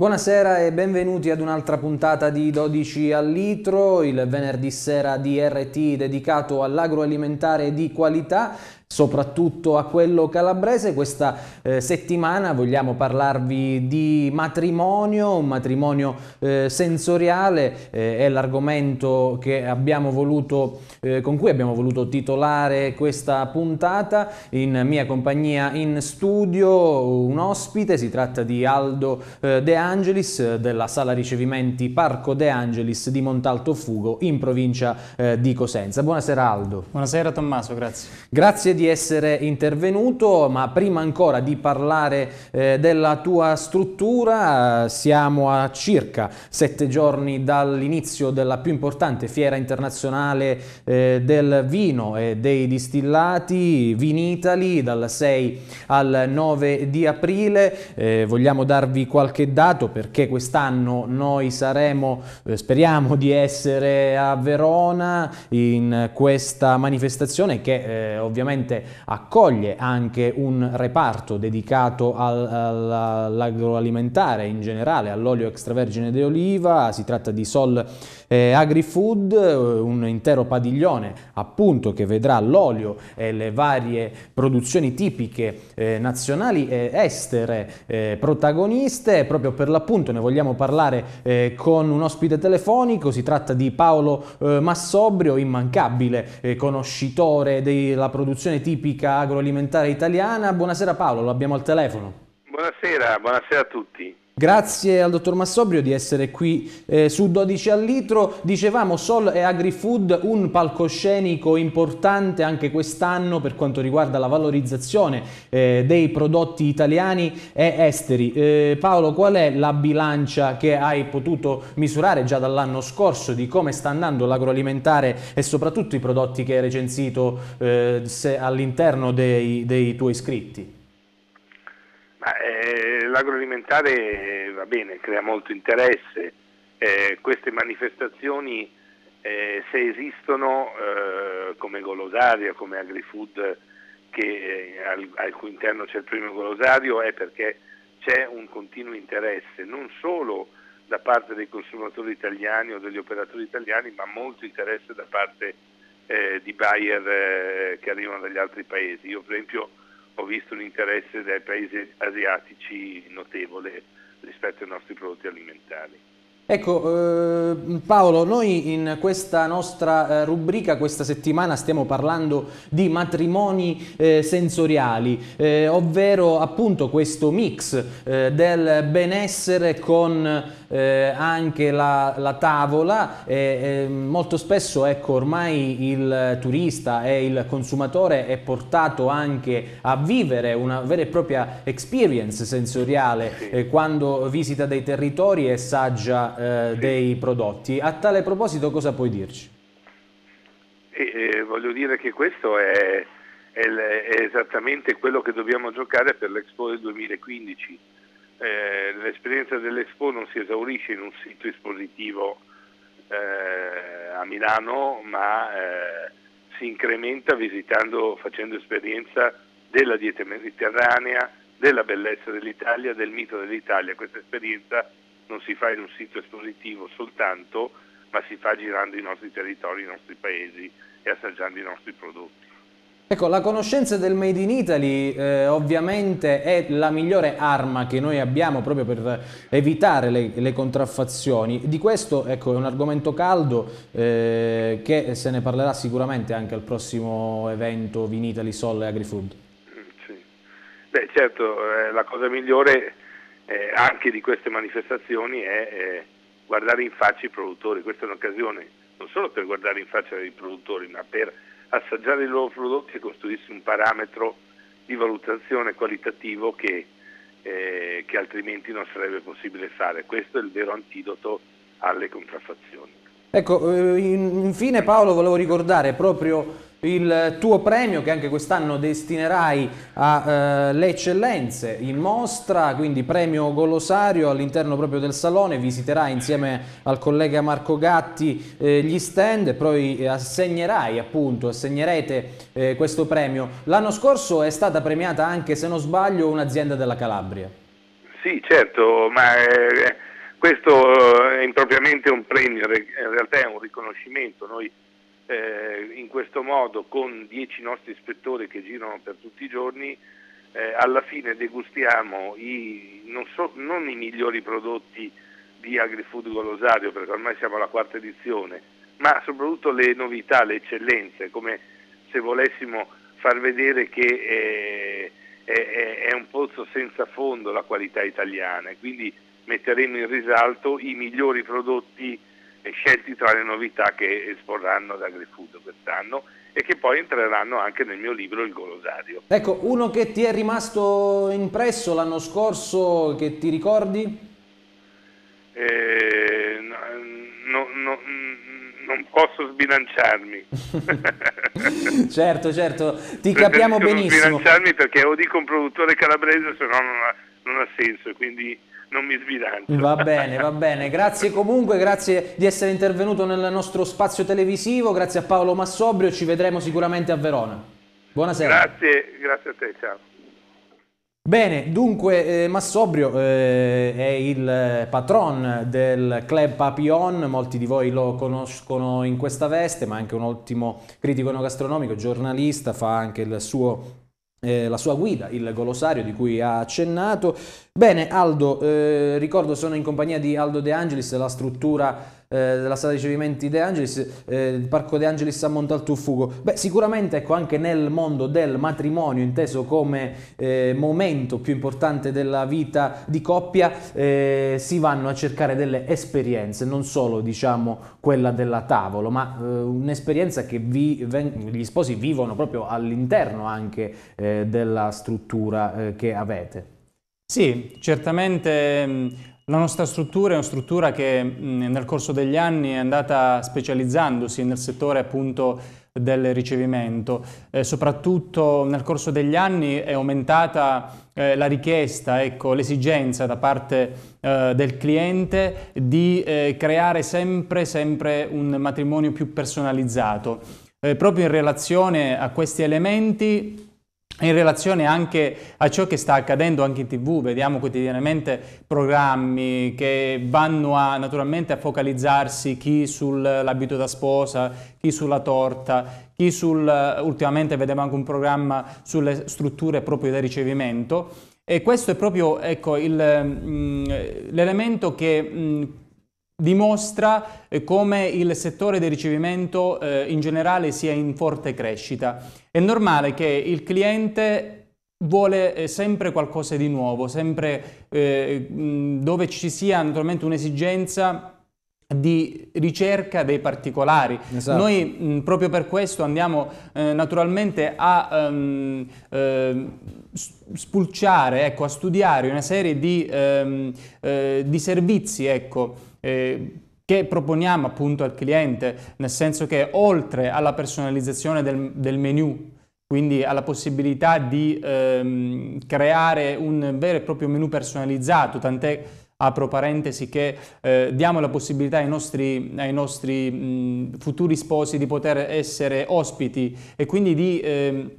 Buonasera e benvenuti ad un'altra puntata di 12 al litro, il venerdì sera di RT dedicato all'agroalimentare di qualità soprattutto a quello calabrese. Questa eh, settimana vogliamo parlarvi di matrimonio, un matrimonio eh, sensoriale, eh, è l'argomento voluto, eh, con cui abbiamo voluto titolare questa puntata. In mia compagnia in studio un ospite, si tratta di Aldo eh, De Angelis della sala ricevimenti Parco De Angelis di Montalto Fugo in provincia eh, di Cosenza. Buonasera Aldo. Buonasera Tommaso, grazie. Grazie di di essere intervenuto, ma prima ancora di parlare eh, della tua struttura, siamo a circa sette giorni dall'inizio della più importante fiera internazionale eh, del vino e dei distillati, Vinitali, dal 6 al 9 di aprile. Eh, vogliamo darvi qualche dato perché quest'anno noi saremo, eh, speriamo di essere a Verona in questa manifestazione che eh, ovviamente ovviamente accoglie anche un reparto dedicato all'agroalimentare in generale, all'olio extravergine di oliva, si tratta di Sol eh, AgriFood, eh, un intero padiglione appunto che vedrà l'olio e le varie produzioni tipiche eh, nazionali e estere eh, protagoniste. Proprio per l'appunto ne vogliamo parlare eh, con un ospite telefonico, si tratta di Paolo eh, Massobrio, immancabile conoscitore della produzione tipica agroalimentare italiana. Buonasera Paolo, lo abbiamo al telefono. Buonasera, buonasera a tutti. Grazie al dottor Massobrio di essere qui eh, su 12 al litro. Dicevamo Sol e AgriFood un palcoscenico importante anche quest'anno per quanto riguarda la valorizzazione eh, dei prodotti italiani e esteri. Eh, Paolo, qual è la bilancia che hai potuto misurare già dall'anno scorso di come sta andando l'agroalimentare e soprattutto i prodotti che hai recensito eh, all'interno dei, dei tuoi iscritti? Eh, l'agroalimentare eh, va bene, crea molto interesse, eh, queste manifestazioni eh, se esistono eh, come Golosaria, come agrifood che, al, al, cui interno c'è il primo golosario è perché c'è un continuo interesse non solo da parte dei consumatori italiani o degli operatori italiani ma molto interesse da parte di buyer che arrivano dagli altri paesi. Io per esempio ho visto un interesse dai paesi asiatici notevole rispetto ai nostri prodotti alimentari. Ecco eh, Paolo, noi in questa nostra eh, rubrica questa settimana stiamo parlando di matrimoni eh, sensoriali, ovvero appunto questo mix del benessere con eh, anche la, la tavola, eh, eh, molto spesso ecco, ormai il turista e il consumatore è portato anche a vivere una vera e propria experience sensoriale eh, quando visita dei territori e assaggia eh, dei prodotti. A tale proposito cosa puoi dirci? voglio dire che questo è, è, è esattamente quello che dobbiamo giocare per l'Expo del 2015 eh, l'esperienza dell'Expo non si esaurisce in un sito espositivo eh, a Milano, ma eh, si incrementa visitando, facendo esperienza della dieta mediterranea, della bellezza dell'Italia, del mito dell'Italia. Questa esperienza non si fa in un sito espositivo soltanto, ma si fa girando i nostri territori, i nostri paesi e assaggiando i nostri prodotti. Ecco, la conoscenza del Made in Italy eh, ovviamente è la migliore arma che noi abbiamo proprio per evitare le, le contraffazioni. Di questo ecco, è un argomento caldo eh, che se ne parlerà sicuramente anche al prossimo evento Vinitaly Sol e AgriFood. Mm, sì. Beh certo, eh, la cosa migliore eh, anche di queste manifestazioni è eh, guardare in faccia i produttori, questa è un'occasione non solo per guardare in faccia i produttori ma per assaggiare i loro prodotti e costruirsi un parametro di valutazione qualitativo che, eh, che altrimenti non sarebbe possibile fare. Questo è il vero antidoto alle contraffazioni. Ecco, eh, infine Paolo volevo ricordare proprio il tuo premio che anche quest'anno destinerai alle eh, eccellenze in mostra, quindi premio Golosario all'interno proprio del salone, visiterai insieme al collega Marco Gatti eh, gli stand e poi assegnerai appunto, assegnerete eh, questo premio. L'anno scorso è stata premiata anche, se non sbaglio, un'azienda della Calabria. Sì, certo, ma eh, questo è impropriamente un premio, in realtà è un riconoscimento. Noi eh, in questo modo con dieci nostri ispettori che girano per tutti i giorni eh, alla fine degustiamo i, non, so, non, i migliori prodotti di AgriFood Golosario perché ormai siamo alla quarta edizione ma soprattutto le novità, le eccellenze come se volessimo far vedere che eh, è, è, è un pozzo senza fondo la qualità italiana e quindi metteremo in risalto i migliori prodotti scelti tra le novità che esporranno da Agrifood quest'anno e che poi entreranno anche nel mio libro Il Golosario. Ecco, uno che ti è rimasto impresso l'anno scorso, che ti ricordi? Eh, no, no, non posso sbilanciarmi. certo, certo, ti capiamo benissimo. Non posso sbilanciarmi perché o dico un produttore calabrese, se no non ha, non ha senso, quindi non mi sbilancio. Va bene, va bene. Grazie comunque, grazie di essere intervenuto nel nostro spazio televisivo, grazie a Paolo Massobrio, ci vedremo sicuramente a Verona. Buonasera. Grazie, grazie a te, ciao. Bene, dunque eh, Massobrio eh, è il patron del club Papillon, molti di voi lo conoscono in questa veste, ma anche un ottimo critico gastronomico, giornalista, fa anche il suo eh, la sua guida, il glossario di cui ha accennato. Bene, Aldo, eh, ricordo sono in compagnia di Aldo De Angelis, la struttura eh, della sala ricevimenti De Angelis, eh, il parco De Angelis a Montaltufugo. Beh, sicuramente ecco, anche nel mondo del matrimonio, inteso come eh, momento più importante della vita di coppia, si vanno a cercare delle esperienze, non solo diciamo quella della tavola, ma un'esperienza che vi, gli sposi vivono proprio all'interno anche della struttura che avete. Sì, certamente mm, la nostra struttura è una struttura che nel corso degli anni è andata specializzandosi nel settore appunto del ricevimento. Eh, soprattutto nel corso degli anni è aumentata eh, la richiesta, ecco, l'esigenza da parte eh, del cliente di eh, creare sempre, sempre un matrimonio più personalizzato. Eh, proprio in relazione a questi elementi in relazione anche a ciò che sta accadendo anche in tv, vediamo quotidianamente programmi che vanno a, naturalmente a focalizzarsi chi sull'abito da sposa, chi sulla torta, chi sul, ultimamente vedevo anche un programma sulle strutture proprio da ricevimento e questo è proprio ecco, mm, l'elemento che mh, mm, dimostra eh, come il settore del ricevimento eh, in generale sia in forte crescita. È normale che il cliente vuole eh, sempre qualcosa di nuovo, sempre dove ci sia naturalmente un'esigenza di ricerca dei particolari. Esatto. Noi mh, proprio per questo andiamo eh, naturalmente a um, eh, spulciare, ecco, a studiare una serie di, um, eh, di servizi, ecco, eh, che proponiamo appunto al cliente, nel senso che oltre alla personalizzazione del, del menu, quindi alla possibilità di ehm, creare un vero e proprio menu personalizzato, tant'è apro parentesi che eh, diamo la possibilità ai nostri, ai nostri mh, futuri sposi di poter essere ospiti e quindi di ehm,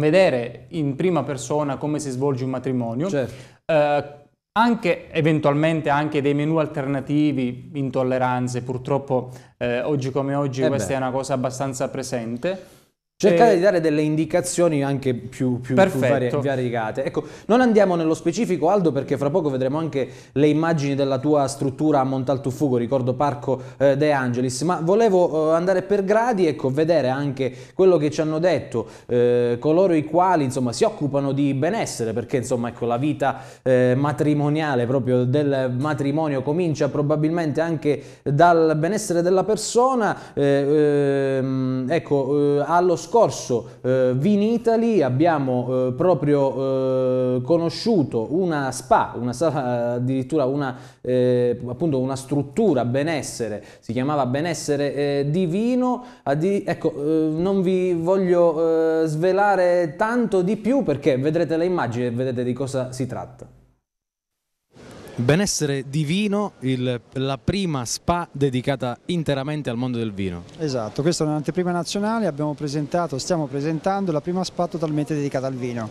vedere in prima persona come si svolge un matrimonio. Certo. Eh, anche eventualmente anche dei menu alternativi, intolleranze, purtroppo eh, oggi come oggi eh questa beh. è una cosa abbastanza presente. Cercate eh, di dare delle indicazioni anche più, più, più variegate. Ecco, non andiamo nello specifico, Aldo, perché fra poco vedremo anche le immagini della tua struttura a Montaltufugo, ricordo Parco eh, De Angelis, ma volevo eh, andare per gradi, ecco, vedere anche quello che ci hanno detto eh, coloro i quali, insomma, si occupano di benessere, perché, insomma, ecco, la vita eh, matrimoniale, proprio del matrimonio, comincia probabilmente anche dal benessere della persona, eh, ehm, ecco, allo scorso eh, Vinitaly abbiamo eh, proprio eh, conosciuto una spa, una sala, addirittura una, eh, appunto una struttura benessere, si chiamava benessere eh, divino, Addi ecco eh, non vi voglio svelare tanto di più perché vedrete le immagini e vedete di cosa si tratta. Benessere divino, il, la prima SPA dedicata interamente al mondo del vino. Esatto, questa è un'anteprima nazionale, abbiamo presentato, stiamo presentando la prima SPA totalmente dedicata al vino,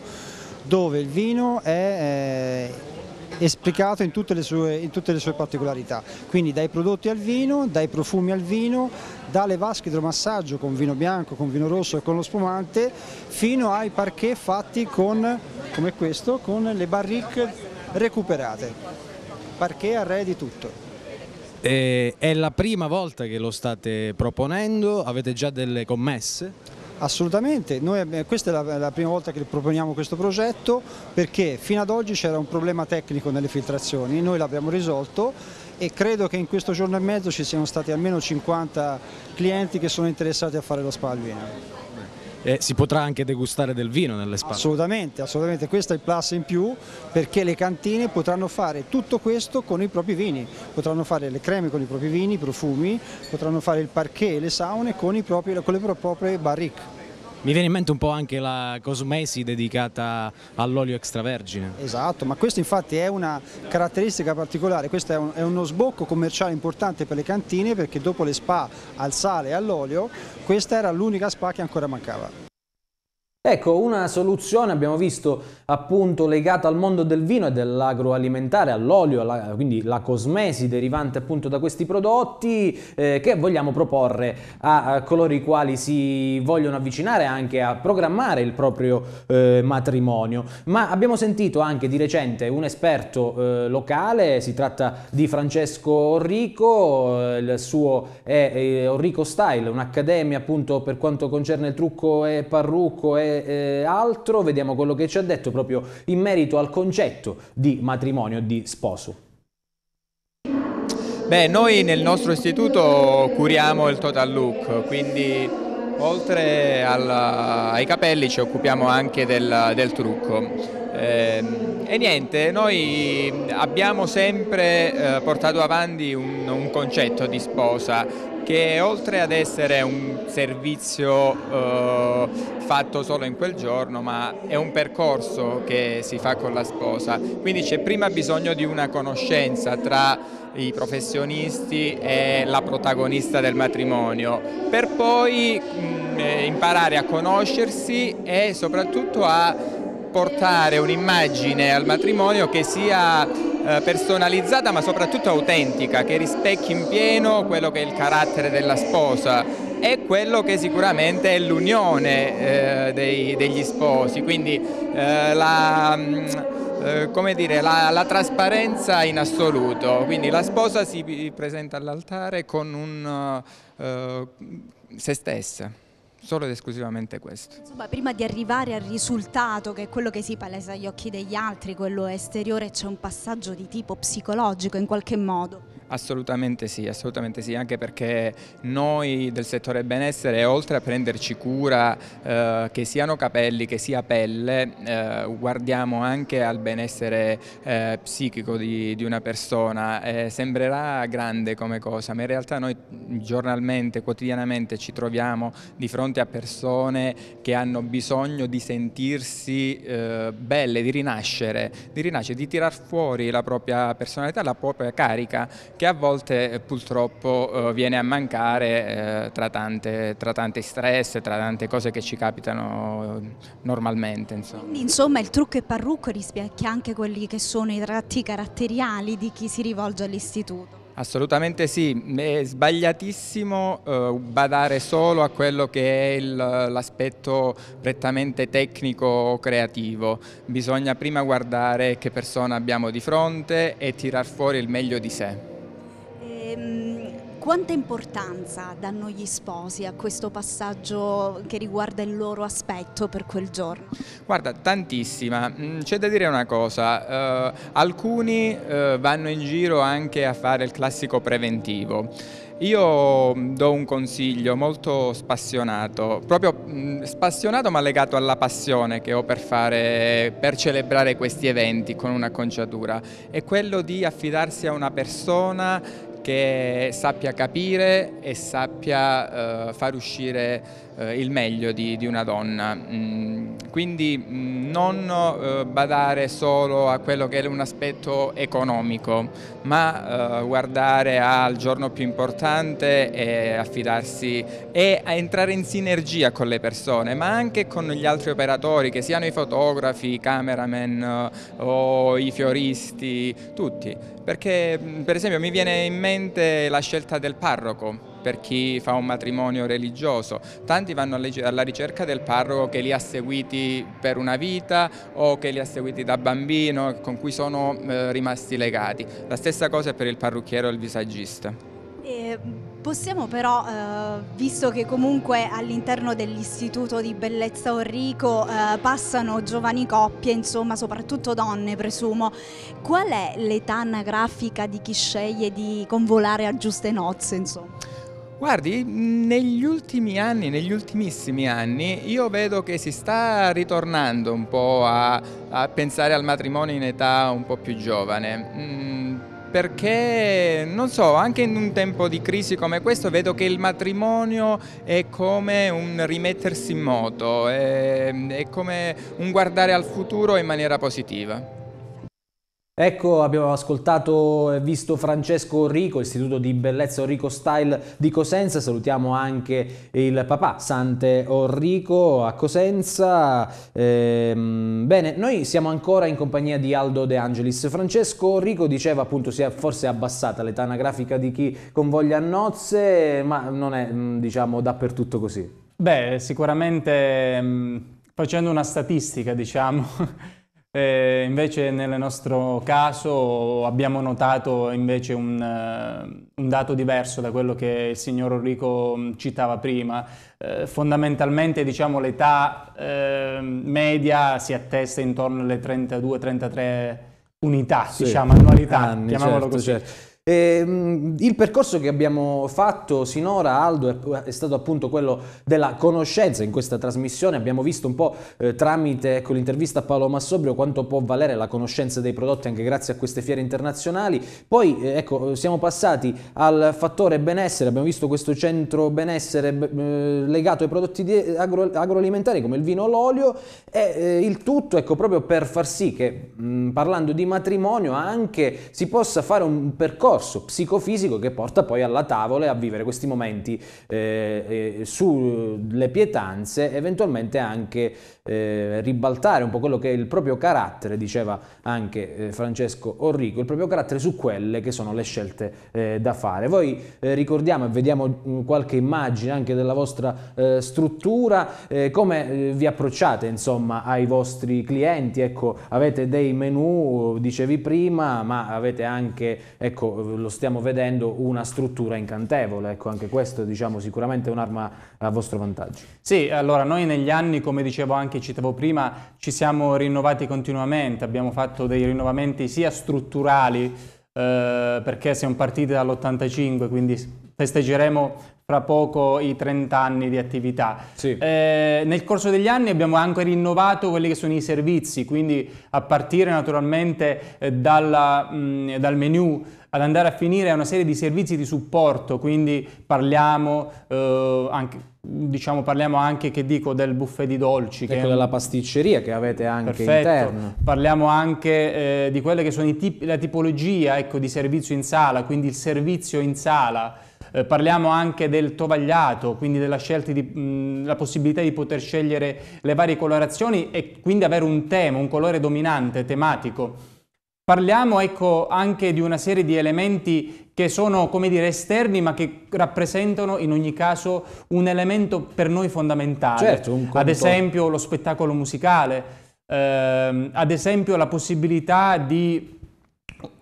dove il vino è... Eh, esplicato in tutte, sue, in tutte, le sue, particolarità, quindi dai prodotti al vino, dai profumi al vino, dalle vasche idromassaggio con vino bianco, con vino rosso e con lo spumante, fino ai parquet fatti con, come questo, con le barrique recuperate parquet arredi tutto. E è la prima volta che lo state proponendo, avete già delle commesse? Assolutamente, Noi, eh, questa è la, la, prima volta che proponiamo questo progetto perché fino ad oggi c'era un problema tecnico nelle filtrazioni, noi l'abbiamo risolto e credo che in questo giorno e mezzo ci siano stati almeno 50 clienti che sono interessati a fare lo spalvino eh, si potrà anche degustare del vino nelle spalle. Assolutamente, assolutamente, questo è il plus in più perché le cantine potranno fare tutto questo con i propri vini, potranno fare le creme con i propri vini, i profumi, potranno fare il parquet e le saune con, propri, con le proprie barrique. Mi viene in mente un po' anche la cosmesi dedicata all'olio extravergine. Esatto, ma questa infatti è una caratteristica particolare, questo è, un, è uno sbocco commerciale importante per le cantine perché dopo le spa al sale e all'olio questa era l'unica spa che ancora mancava. Ecco, una soluzione abbiamo visto appunto legata al mondo del vino e dell'agroalimentare, all'olio, alla, quindi la cosmesi derivante appunto da questi prodotti eh, che vogliamo proporre a, a, coloro i quali si vogliono avvicinare anche a programmare il proprio eh, matrimonio. Ma abbiamo sentito anche di recente un esperto eh, locale, si tratta di Francesco Orrico, eh, il suo è, è eh, Orrico Style, un'accademia appunto per quanto concerne il trucco e parrucco e eh, altro, vediamo quello che ci ha detto proprio in merito al concetto di matrimonio, di sposo. Beh, noi nel nostro istituto curiamo il total look, quindi oltre al, ai capelli ci occupiamo anche del, del trucco. Ehm, e niente, noi abbiamo sempre eh, portato avanti un, un concetto di sposa che oltre ad essere un servizio eh, fatto solo in quel giorno, ma è un percorso che si fa con la sposa, quindi c'è prima bisogno di una conoscenza tra i professionisti e la protagonista del matrimonio, per poi mh, mm, eh, imparare a conoscersi e soprattutto a portare un'immagine al matrimonio che sia eh, personalizzata ma soprattutto autentica, che rispecchi in pieno quello che è il carattere della sposa e quello che sicuramente è l'unione eh, degli sposi, quindi eh, la, mm, eh, dire, la, la, trasparenza in assoluto, quindi la sposa si presenta all'altare con un, eh, se stessa solo ed esclusivamente questo. Insomma, prima di arrivare al risultato, che è quello che si palesa agli occhi degli altri, quello esteriore, c'è un passaggio di tipo psicologico in qualche modo. Assolutamente sì, assolutamente sì, anche perché noi del settore benessere, oltre a prenderci cura eh, che siano capelli, che sia pelle, eh, guardiamo anche al benessere eh, psichico di, di, una persona. Eh, sembrerà grande come cosa, ma in realtà noi giornalmente, quotidianamente ci troviamo di fronte a persone che hanno bisogno di sentirsi eh, belle, di rinascere, di rinascere, di tirar fuori la propria personalità, la propria carica che a volte eh, purtroppo eh, viene a mancare eh, tra tante, tra tante stress, tra tante cose che ci capitano normalmente. Insomma. Quindi insomma il trucco e parrucco rispecchia anche quelli che sono i tratti caratteriali di chi si rivolge all'istituto. Assolutamente sì, è sbagliatissimo eh, badare solo a quello che è l'aspetto prettamente tecnico o creativo, bisogna prima guardare che persona abbiamo di fronte e tirar fuori il meglio di sé. Ehm, quanta importanza danno gli sposi a questo passaggio che riguarda il loro aspetto per quel giorno? Guarda, tantissima. Mm, c'è da dire una cosa, eh, alcuni eh, vanno in giro anche a fare il classico preventivo. Io mm, do un consiglio molto spassionato, proprio mm, spassionato ma legato alla passione che ho per, fare, per celebrare questi eventi con un'acconciatura, è quello di affidarsi a una persona che sappia capire e sappia eh, far uscire eh, il meglio di, di una donna. Mm, quindi mm, non eh, badare solo a quello che è un aspetto economico, ma eh, guardare al giorno più importante e affidarsi e a entrare in sinergia con le persone, ma anche con gli altri operatori, che siano i fotografi, i cameraman eh, o i fioristi, tutti. Perché mm, per esempio mi viene in mente la scelta del parroco per chi fa un matrimonio religioso, tanti vanno alla ricerca del parroco che li ha seguiti per una vita o che li ha seguiti da bambino, con cui sono eh, rimasti legati. La stessa cosa è per il parrucchiere o il visaggista. E possiamo però, eh, visto che comunque all'interno dell'Istituto di Bellezza Orrico eh, passano giovani coppie, insomma soprattutto donne presumo, qual è l'età anagrafica di chi sceglie di convolare a giuste nozze? Insomma? Guardi, negli ultimi anni, negli ultimissimi anni, io vedo che si sta ritornando un po' a, a pensare al matrimonio in età un po' più giovane. Mm, perché, non so, anche in un tempo di crisi come questo vedo che il matrimonio è come un rimettersi in moto, è, è come un guardare al futuro in maniera positiva. Ecco, abbiamo ascoltato e visto Francesco Orrico, istituto di bellezza Orrico Style di Cosenza. Salutiamo anche il papà Sante Orrico a Cosenza. Ehm, bene, noi siamo ancora in compagnia di Aldo De Angelis. Francesco Orrico diceva appunto si è forse abbassata l'età anagrafica di chi convoglia nozze, ma non è mm, diciamo dappertutto così. Beh, sicuramente mm, facendo una statistica, diciamo. Eh, invece nel nostro caso abbiamo notato invece un, uh, un, dato diverso da quello che il signor Enrico mm, citava prima. Eh, fondamentalmente diciamo, l'età eh, media si attesta intorno alle 32-33 unità, sì. diciamo, annualità, Anni, chiamiamolo certo, così. Certo. E, ehm, il percorso che abbiamo fatto sinora, Aldo, è, stato appunto quello della conoscenza in questa trasmissione. Abbiamo visto un po' eh, tramite ecco, l'intervista a Paolo Massobrio quanto può valere la conoscenza dei prodotti anche grazie a queste fiere internazionali. Poi eh, ecco, siamo passati al fattore benessere, abbiamo visto questo centro benessere eh, legato ai prodotti di, eh, agro, agroalimentari come il vino, e l'olio e eh, il tutto ecco, proprio per far sì che mh, mm, parlando di matrimonio anche si possa fare un percorso percorso psicofisico che porta poi alla tavola e a vivere questi momenti eh, eh, sulle pietanze, eventualmente anche eh, ribaltare un po' quello che è il proprio carattere, diceva anche eh, Francesco Orrico, il proprio carattere su quelle che sono le scelte eh, da fare. Voi eh, ricordiamo e vediamo mm, qualche immagine anche della vostra eh, struttura, eh, come vi approcciate insomma ai vostri clienti, ecco avete dei menu, dicevi prima, ma avete anche, ecco lo stiamo vedendo, una struttura incantevole, ecco anche questo diciamo sicuramente un'arma a vostro vantaggio. Sì, allora noi negli anni, come dicevo anche, citavo prima, ci siamo rinnovati continuamente, abbiamo fatto dei rinnovamenti sia strutturali, eh, perché siamo partiti dall'85, quindi festeggeremo fra poco i 30 anni di attività. Sì. Eh, nel corso degli anni abbiamo anche rinnovato quelli che sono i servizi, quindi a partire naturalmente eh, dalla, mh, dal menu ad andare a finire una serie di servizi di supporto, quindi parliamo eh, anche diciamo parliamo anche che dico del buffet di dolci ecco che è... della pasticceria che avete anche Perfetto. interno parliamo anche eh, di quelle che sono tip la tipologia ecco, di servizio in sala quindi il servizio in sala eh, parliamo anche del tovagliato, quindi della di, mh, possibilità di poter scegliere le varie colorazioni e quindi avere un tema, un colore dominante, tematico. Parliamo ecco, anche di una serie di elementi che sono come dire, esterni ma che rappresentano in ogni caso un elemento per noi fondamentale. Certo, ad esempio lo spettacolo musicale, ehm, ad esempio la possibilità di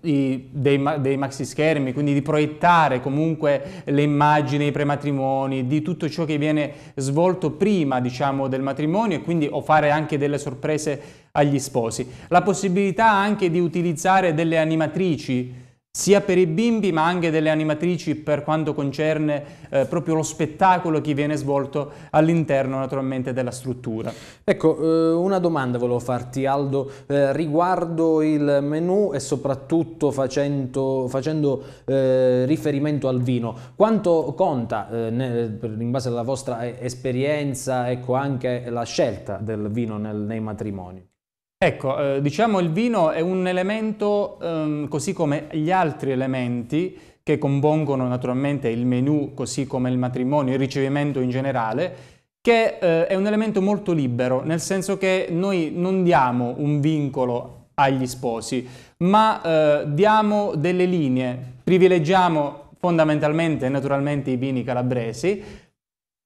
i, dei, dei maxi schermi, quindi di proiettare comunque le immagini, i prematrimoni, di tutto ciò che viene svolto prima diciamo, del matrimonio e quindi o fare anche delle sorprese agli sposi. La possibilità anche di utilizzare delle animatrici sia per i bimbi ma anche delle animatrici per quanto concerne eh, proprio lo spettacolo che viene svolto all'interno naturalmente della struttura. Ecco, eh, una domanda volevo farti Aldo eh, riguardo il menù e soprattutto facendo, facendo eh, riferimento al vino. Quanto conta eh, ne, in base alla vostra eh, esperienza ecco, anche la scelta del vino nel, nei matrimoni? Ecco, eh, diciamo il vino è un elemento, ehm, così come gli altri elementi che compongono naturalmente il menù, così come il matrimonio, il ricevimento in generale, che eh, è un elemento molto libero, nel senso che noi non diamo un vincolo agli sposi, ma eh, diamo delle linee, privilegiamo fondamentalmente e naturalmente i vini calabresi,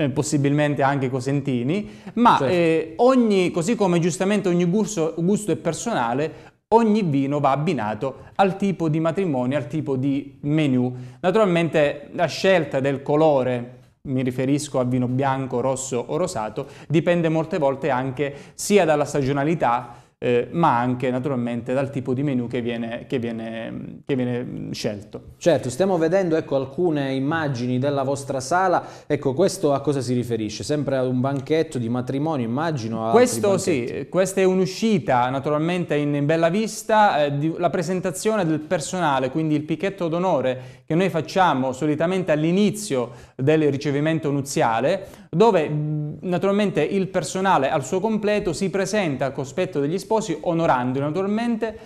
eh, possibilmente anche cosentini, ma certo. eh, ogni, così come giustamente ogni gusto, gusto è personale, ogni vino va abbinato al tipo di matrimonio, al tipo di menu. Naturalmente la scelta del colore mi riferisco a vino bianco, rosso o rosato, dipende molte volte anche sia dalla stagionalità eh, ma anche naturalmente dal tipo di menu che viene, che, viene, che viene, mm, scelto. Certo, stiamo vedendo ecco, alcune immagini della vostra sala, ecco questo a cosa si riferisce? Sempre ad un banchetto di matrimonio immagino? Questo sì, questa è un'uscita naturalmente in, in bella vista, eh, di, la presentazione del personale, quindi il picchetto d'onore che noi facciamo solitamente all'inizio del ricevimento nuziale, dove mm, naturalmente il personale al suo completo si presenta al cospetto degli sposi, onorandoli naturalmente,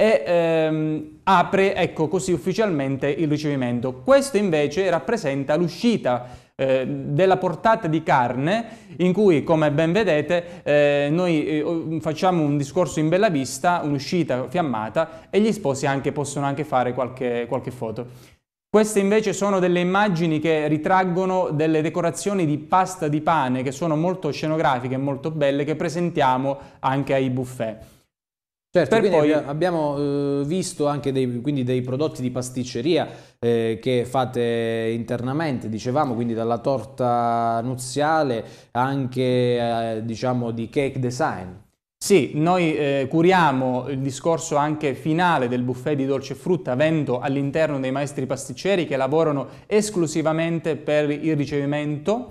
e ehm, apre, ecco così ufficialmente, il ricevimento. Questo invece rappresenta l'uscita eh, della portata di carne in cui, come ben vedete, eh, noi eh, facciamo un discorso in bella vista, un'uscita fiammata e gli sposi anche, possono anche fare qualche, qualche foto. Queste invece sono delle immagini che ritraggono delle decorazioni di pasta di pane che sono molto scenografiche e molto belle che presentiamo anche ai buffet. Certo, poi... abbiamo eh, visto anche dei, dei, prodotti di pasticceria eh, che fate internamente, dicevamo, quindi dalla torta nuziale anche eh, diciamo di cake design. Sì, noi eh, curiamo il discorso anche finale del buffet di dolce e frutta, avendo all'interno dei maestri pasticceri che lavorano esclusivamente per il ricevimento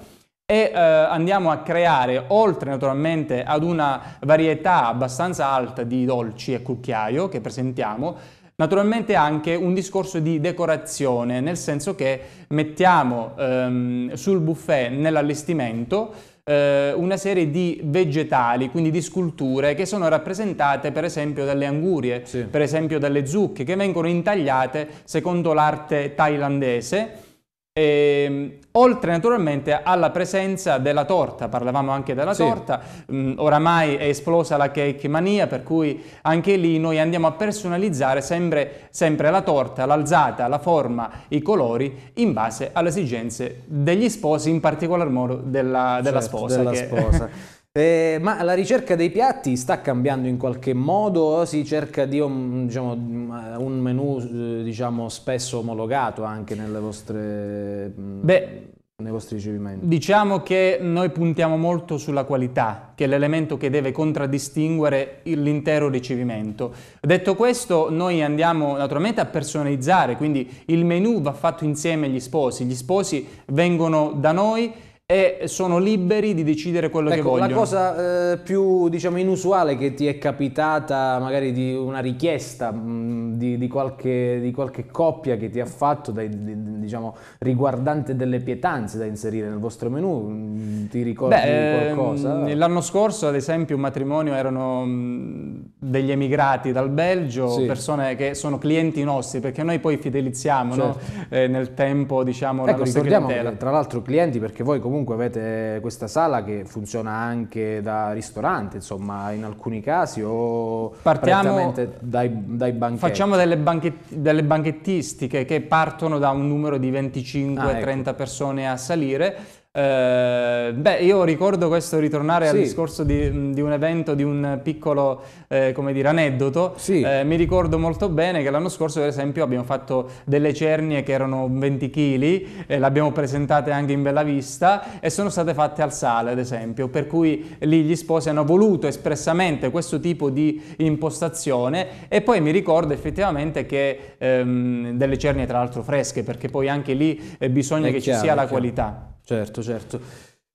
e eh, andiamo a creare, oltre naturalmente ad una varietà abbastanza alta di dolci e cucchiaio che presentiamo, Naturalmente anche un discorso di decorazione, nel senso che mettiamo ehm, sul buffet nell'allestimento eh, una serie di vegetali, quindi di sculture che sono rappresentate per esempio dalle angurie, sì. per esempio dalle zucche, che vengono intagliate secondo l'arte thailandese e, ehm, oltre naturalmente alla presenza della torta, parlavamo anche della sì. torta, mh, mm, oramai è esplosa la cake mania per cui anche lì noi andiamo a personalizzare sempre, sempre la torta, l'alzata, la forma, i colori in base alle esigenze degli sposi, in particolar modo della, della certo, sposa. Della che... sposa. Eh, ma la ricerca dei piatti sta cambiando in qualche modo? Si cerca di un, um, diciamo, mm, un menù eh, diciamo, spesso omologato anche nelle vostre... Mm, Beh, nei vostri ricevimenti? Diciamo che noi puntiamo molto sulla qualità, che è l'elemento che deve contraddistinguere l'intero ricevimento. Detto questo, noi andiamo naturalmente a personalizzare, quindi il menù va fatto insieme agli sposi, gli sposi vengono da noi e sono liberi di decidere quello ecco, che vogliono. La cosa eh, più diciamo, inusuale che ti è capitata, magari di una richiesta mh, mm, di, di, qualche, di, qualche, coppia che ti ha fatto dai, di, diciamo, riguardante delle pietanze da inserire nel vostro menù, mm, ti ricordi Beh, ehm, qualcosa? l'anno scorso ad esempio un matrimonio erano mm, degli emigrati dal Belgio, sì. persone che sono clienti nostri perché noi poi fidelizziamo certo. no? eh, nel tempo diciamo, ecco, la nostra clientela. Che, tra l'altro clienti perché voi comunque comunque avete questa sala che funziona anche da ristorante, insomma, in alcuni casi o Partiamo, dai, dai banchetti. Facciamo delle, banchetti, delle, banchettistiche che partono da un numero di 25-30 ah, ecco. persone a salire eh, beh, io ricordo questo ritornare sì. al discorso di, di, un evento, di un piccolo, eh, come dire, aneddoto. Sì. Eh, mi ricordo molto bene che l'anno scorso, per esempio, abbiamo fatto delle cernie che erano 20 kg, eh, le abbiamo presentate anche in Bella Vista e sono state fatte al sale, ad esempio, per cui lì gli sposi hanno voluto espressamente questo tipo di impostazione e poi mi ricordo effettivamente che ehm, delle cernie, tra l'altro, fresche, perché poi anche lì eh, bisogna È che chiaro, ci sia la qualità. Certo, certo.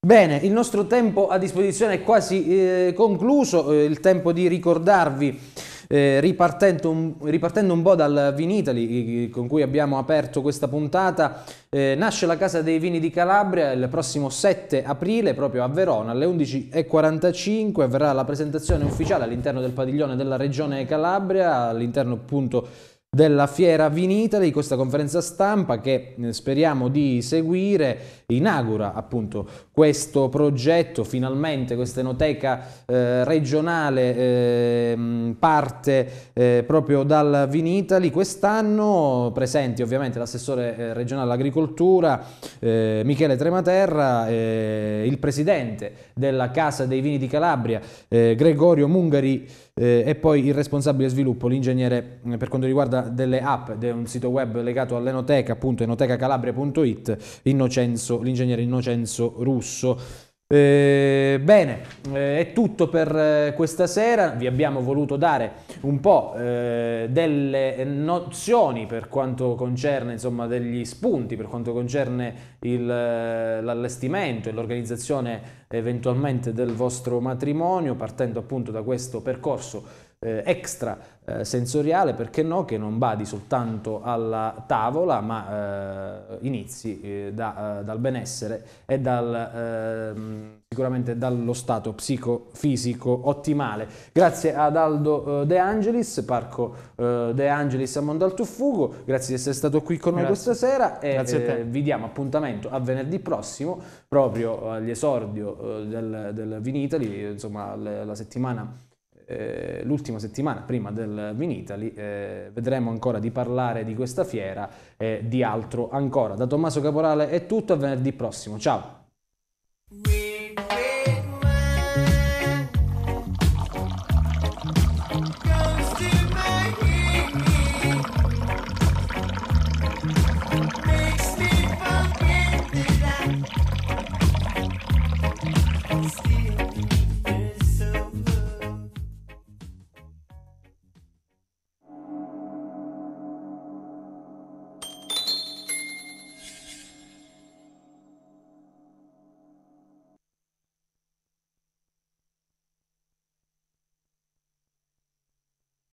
Bene, il nostro tempo a disposizione è quasi eh, concluso, eh, il tempo di ricordarvi, eh, ripartendo, un, ripartendo, un, po' dal Vinitali con cui abbiamo aperto questa puntata, eh, nasce la Casa dei Vini di Calabria il prossimo 7 aprile proprio a Verona alle 11.45, avverrà la presentazione ufficiale all'interno del padiglione della Regione Calabria, all'interno appunto della fiera Vinitali, questa conferenza stampa che eh, speriamo di seguire inaugura appunto questo progetto, finalmente questa enoteca eh, regionale eh, parte eh, proprio dal Vinitali quest'anno, presenti ovviamente l'assessore eh, regionale all'agricoltura eh, Michele Trematerra, eh, il presidente della Casa dei Vini di Calabria Gregorio Mungari e poi il responsabile sviluppo, l'ingegnere per quanto riguarda delle app, è un sito web legato all'enoteca appunto enotecacalabria.it Innocenzo l'ingegnere Innocenzo Russo. Eh, bene, eh, è tutto per eh, questa sera, vi abbiamo voluto dare un po' eh, delle nozioni per quanto concerne, insomma, degli spunti per quanto concerne eh, l'allestimento e l'organizzazione eventualmente del vostro matrimonio, partendo appunto da questo percorso eh, extra eh, sensoriale, perché no, che non badi soltanto alla tavola, ma eh, inizi eh, da, dal benessere e dal, ehm, sicuramente dallo stato psicofisico ottimale. Grazie ad Aldo De Angelis, Parco De Angelis a Fugo, grazie di essere stato qui con noi questa sera e vi diamo appuntamento a venerdì prossimo, proprio all'esordio del, del Vinitali, insomma la settimana eh, l'ultima settimana prima del Vinitali eh, vedremo ancora di parlare di questa fiera e di altro ancora. Da Tommaso Caporale è tutto, a venerdì prossimo, ciao!